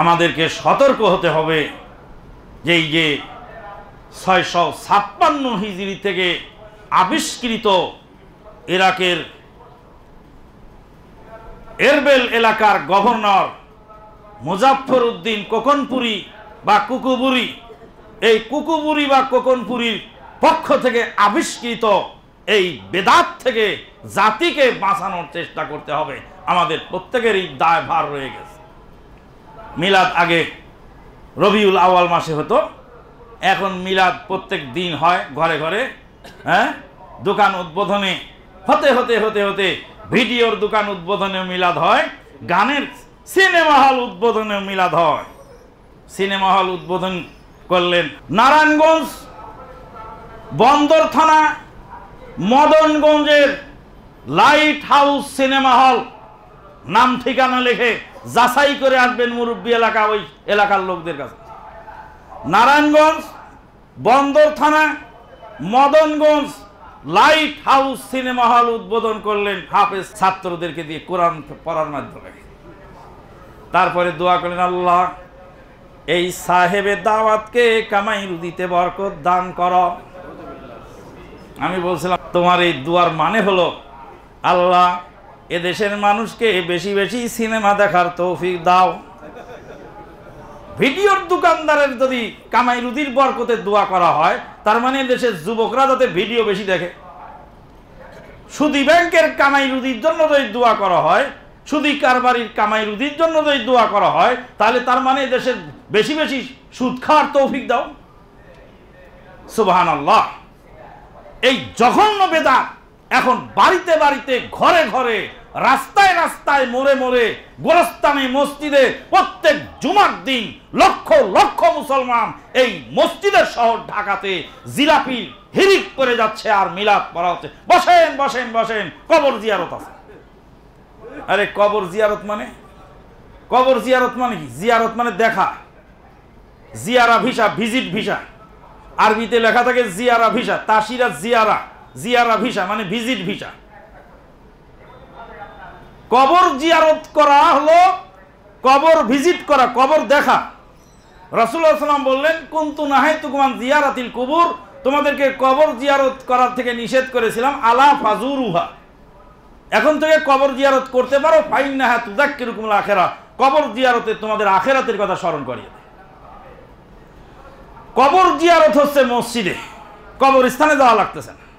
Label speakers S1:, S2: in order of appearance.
S1: আমাদেরকে সতর্ক হতে হবে যে এই যে ছয়শো ছাপ্পান্ন হিজড়ি থেকে আবিষ্কৃত ইরাকের এরবেল এলাকার গভর্নর মুজাফর উদ্দিন কোকনপুরি বা কুকুবুরি এই কুকুবুরি বা কোকনপুরির পক্ষ থেকে আবিষ্কৃত এই বেদাত থেকে জাতিকে বাঁচানোর চেষ্টা করতে হবে আমাদের প্রত্যেকেরই দায়ভার রয়ে গেছে মিলাদ আগে রবিউল আওয়াল মাসে হতো এখন মিলাদ প্রত্যেক দিন হয় ঘরে ঘরে হ্যাঁ দোকান উদ্বোধনে হতে হতে হতে হতে ভিডিওর দোকান উদ্বোধনে মিলাদ হয় গানের সিনেমা হল উদ্বোধনে মিলাদ হয় সিনেমা হল উদ্বোধন করলেন নারায়ণগঞ্জ বন্দর থানা মদনগঞ্জের লাইট হাউস সিনেমা হল নাম ঠিকানা লেখে যাচাই করে আসবেন মুরব্বী এলাকা ওই এলাকার লোকদের কাছে নারায়ণগঞ্জ বন্দর থানা Madanganj light house cinema hall উদ্বোধন করলেন হাফেজ ছাত্রদেরকে দিয়ে কোরআন পড়ার মাধ্যমে তারপরে দোয়া করলেন আল্লাহ এই সাহেবের দাওয়াতকে কামাই রুদিতে বরকত দান কর আমি বলছিলাম তোমার এই দুয়ার মানে হলো আল্লাহ এদেশের মানুষকে বেশি বেশি সিনেমা দেখার তৌফিক দাও ভিডিওর দোকানদারের যদি কামাই রুদির বরকতে দোয়া করা হয় তার মানে দেশের যুবকরা যাতে ভিডিও বেশি দেখে সুদী ব্যাংকের কামাই রুদির জন্য যদি দোয়া করা হয় সুদী কারবারির কামাই রুদির জন্য যদি দোয়া করা হয় তাহলে তার মানে দেশের বেশি বেশি সুদ খাওয়ার তৌফিক দাও সুবাহান আল্লাহ এই জঘন্য বেদা এখন বাড়িতে বাড়িতে ঘরে ঘরে রাস্তায় রাস্তায় মোড়ে মোড়ে গোরস্তানে মসজিদে প্রত্যেক জুমার দিন লক্ষ লক্ষ মুসলমান এই মসজিদের শহর ঢাকাতে জিলাপি হিরিক করে যাচ্ছে আর মিলাপ করা হচ্ছে বসেন বসেন বসেন কবর জিয়ারত আছে আরে কবর জিয়ারত মানে কবর জিয়ারত মানে কি জিয়ারত মানে দেখা জিয়ারা ভিসা ভিজিট ভিসা আরবিতে লেখা থাকে জিয়ারা ভিসা তাসিরা জিয়ারা জিয়ারা ভিসা মানে ভিজিট ভিসা কবর জিয়ারত করা হলো কবর ভিজিট করা কবর দেখা রাসুল্লাহ সাল্লাম বললেন কুন্তু নাহাই তুকুমান জিয়ারাতিল কবুর তোমাদেরকে কবর জিয়ারত করার থেকে নিষেধ করেছিলাম আলা ফাজুরুহা এখন থেকে কবর জিয়ারত করতে পারো ফাইন নাহা তুদাক কিরকম আখেরা কবর জিয়ারতে তোমাদের আখেরাতের কথা স্মরণ করিয়ে কবর জিয়ারত হচ্ছে মসজিদে কবর স্থানে যাওয়া লাগতেছে না